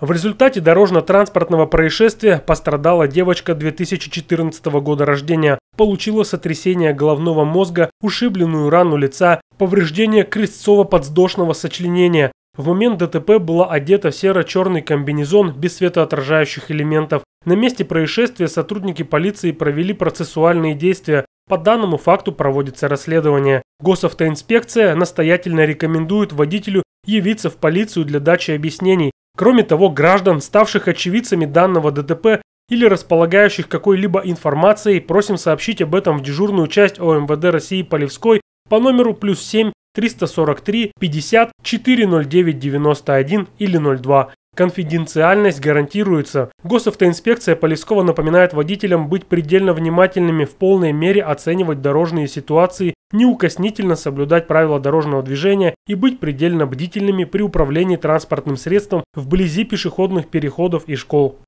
В результате дорожно-транспортного происшествия пострадала девочка 2014 года рождения, получила сотрясение головного мозга, ушибленную рану лица, повреждение крестцово-подвздошного сочленения. В момент ДТП была одета в серо-черный комбинезон без светоотражающих элементов. На месте происшествия сотрудники полиции провели процессуальные действия, по данному факту проводится расследование. Госавтоинспекция настоятельно рекомендует водителю явиться в полицию для дачи объяснений. Кроме того, граждан, ставших очевидцами данного ДТП или располагающих какой-либо информацией, просим сообщить об этом в дежурную часть ОМВД России Полевской по номеру плюс 7 343 50 409 91 или 02 Конфиденциальность гарантируется. Госавтоинспекция Полевского напоминает водителям быть предельно внимательными, в полной мере оценивать дорожные ситуации, неукоснительно соблюдать правила дорожного движения и быть предельно бдительными при управлении транспортным средством вблизи пешеходных переходов и школ.